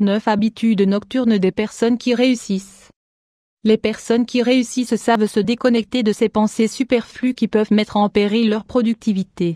9 habitudes nocturnes des personnes qui réussissent. Les personnes qui réussissent savent se déconnecter de ces pensées superflues qui peuvent mettre en péril leur productivité.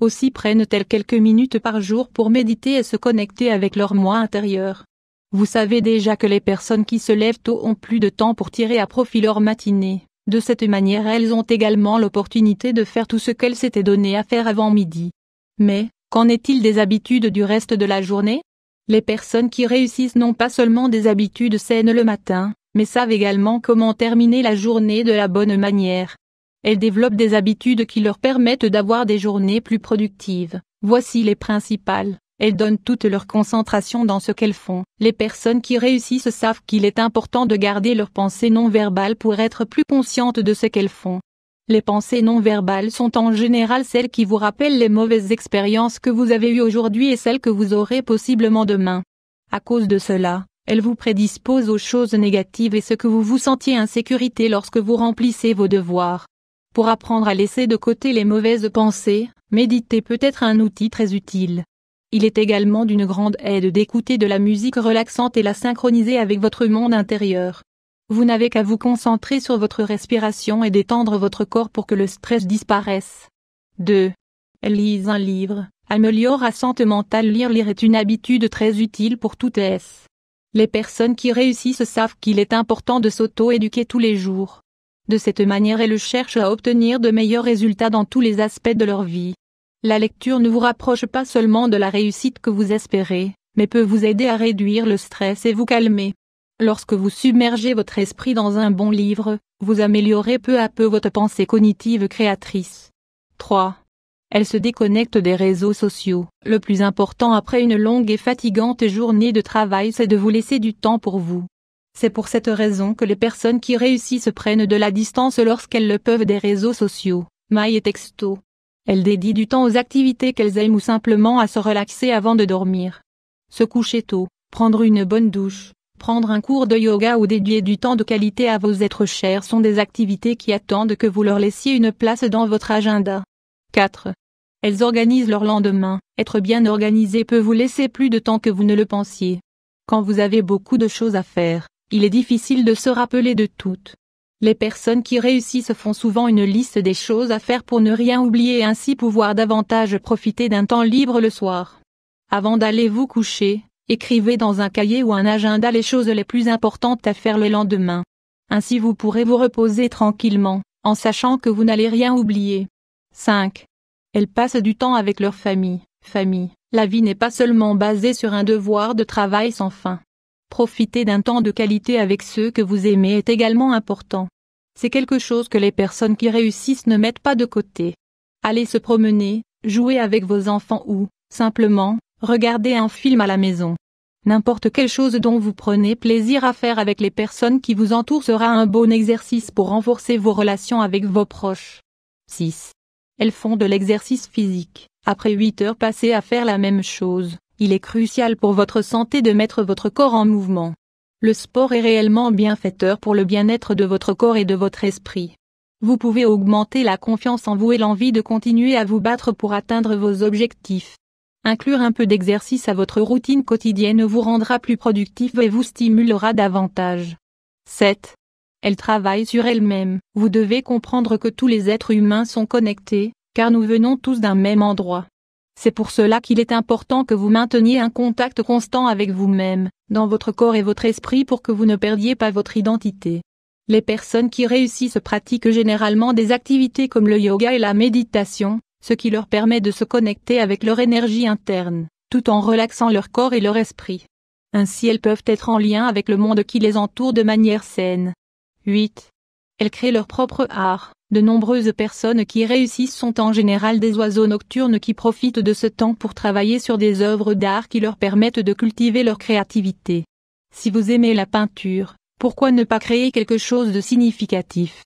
Aussi prennent-elles quelques minutes par jour pour méditer et se connecter avec leur moi intérieur. Vous savez déjà que les personnes qui se lèvent tôt ont plus de temps pour tirer à profit leur matinée. De cette manière, elles ont également l'opportunité de faire tout ce qu'elles s'étaient donné à faire avant midi. Mais, qu'en est-il des habitudes du reste de la journée les personnes qui réussissent n'ont pas seulement des habitudes saines le matin, mais savent également comment terminer la journée de la bonne manière. Elles développent des habitudes qui leur permettent d'avoir des journées plus productives. Voici les principales. Elles donnent toute leur concentration dans ce qu'elles font. Les personnes qui réussissent savent qu'il est important de garder leurs pensées non verbales pour être plus conscientes de ce qu'elles font. Les pensées non verbales sont en général celles qui vous rappellent les mauvaises expériences que vous avez eues aujourd'hui et celles que vous aurez possiblement demain. À cause de cela, elles vous prédisposent aux choses négatives et ce que vous vous sentiez insécurité lorsque vous remplissez vos devoirs. Pour apprendre à laisser de côté les mauvaises pensées, méditer peut être un outil très utile. Il est également d'une grande aide d'écouter de la musique relaxante et la synchroniser avec votre monde intérieur. Vous n'avez qu'à vous concentrer sur votre respiration et détendre votre corps pour que le stress disparaisse. 2. Lise un livre. Améliore la santé mentale. Lire lire est une habitude très utile pour tout S. Les personnes qui réussissent savent qu'il est important de s'auto-éduquer tous les jours. De cette manière, elles cherchent à obtenir de meilleurs résultats dans tous les aspects de leur vie. La lecture ne vous rapproche pas seulement de la réussite que vous espérez, mais peut vous aider à réduire le stress et vous calmer. Lorsque vous submergez votre esprit dans un bon livre, vous améliorez peu à peu votre pensée cognitive créatrice. 3. Elle se déconnecte des réseaux sociaux. Le plus important après une longue et fatigante journée de travail, c'est de vous laisser du temps pour vous. C'est pour cette raison que les personnes qui réussissent prennent de la distance lorsqu'elles le peuvent des réseaux sociaux, mail et texto. Elles dédient du temps aux activités qu'elles aiment ou simplement à se relaxer avant de dormir. Se coucher tôt, prendre une bonne douche, Prendre un cours de yoga ou dédier du temps de qualité à vos êtres chers sont des activités qui attendent que vous leur laissiez une place dans votre agenda. 4. Elles organisent leur lendemain. Être bien organisé peut vous laisser plus de temps que vous ne le pensiez. Quand vous avez beaucoup de choses à faire, il est difficile de se rappeler de toutes. Les personnes qui réussissent font souvent une liste des choses à faire pour ne rien oublier et ainsi pouvoir davantage profiter d'un temps libre le soir. Avant d'aller vous coucher, Écrivez dans un cahier ou un agenda les choses les plus importantes à faire le lendemain. Ainsi vous pourrez vous reposer tranquillement, en sachant que vous n'allez rien oublier. 5. Elles passent du temps avec leur famille. Famille, la vie n'est pas seulement basée sur un devoir de travail sans fin. Profiter d'un temps de qualité avec ceux que vous aimez est également important. C'est quelque chose que les personnes qui réussissent ne mettent pas de côté. Allez se promener, jouer avec vos enfants ou, simplement, Regardez un film à la maison. N'importe quelle chose dont vous prenez plaisir à faire avec les personnes qui vous entourent sera un bon exercice pour renforcer vos relations avec vos proches. 6. Elles font de l'exercice physique. Après 8 heures passées à faire la même chose, il est crucial pour votre santé de mettre votre corps en mouvement. Le sport est réellement bienfaiteur pour le bien-être de votre corps et de votre esprit. Vous pouvez augmenter la confiance en vous et l'envie de continuer à vous battre pour atteindre vos objectifs. Inclure un peu d'exercice à votre routine quotidienne vous rendra plus productif et vous stimulera davantage. 7. Elle travaille sur elle-même. Vous devez comprendre que tous les êtres humains sont connectés, car nous venons tous d'un même endroit. C'est pour cela qu'il est important que vous mainteniez un contact constant avec vous-même, dans votre corps et votre esprit pour que vous ne perdiez pas votre identité. Les personnes qui réussissent pratiquent généralement des activités comme le yoga et la méditation, ce qui leur permet de se connecter avec leur énergie interne, tout en relaxant leur corps et leur esprit. Ainsi elles peuvent être en lien avec le monde qui les entoure de manière saine. 8. Elles créent leur propre art. De nombreuses personnes qui réussissent sont en général des oiseaux nocturnes qui profitent de ce temps pour travailler sur des œuvres d'art qui leur permettent de cultiver leur créativité. Si vous aimez la peinture, pourquoi ne pas créer quelque chose de significatif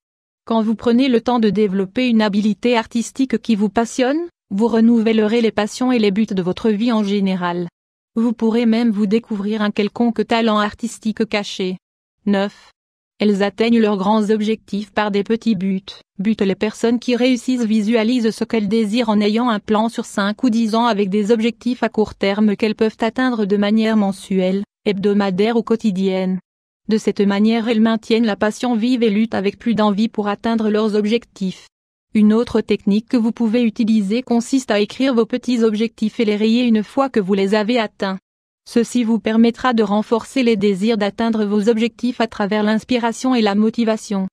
quand vous prenez le temps de développer une habilité artistique qui vous passionne, vous renouvellerez les passions et les buts de votre vie en général. Vous pourrez même vous découvrir un quelconque talent artistique caché. 9. Elles atteignent leurs grands objectifs par des petits buts. But les personnes qui réussissent visualisent ce qu'elles désirent en ayant un plan sur 5 ou 10 ans avec des objectifs à court terme qu'elles peuvent atteindre de manière mensuelle, hebdomadaire ou quotidienne. De cette manière elles maintiennent la passion vive et luttent avec plus d'envie pour atteindre leurs objectifs. Une autre technique que vous pouvez utiliser consiste à écrire vos petits objectifs et les rayer une fois que vous les avez atteints. Ceci vous permettra de renforcer les désirs d'atteindre vos objectifs à travers l'inspiration et la motivation.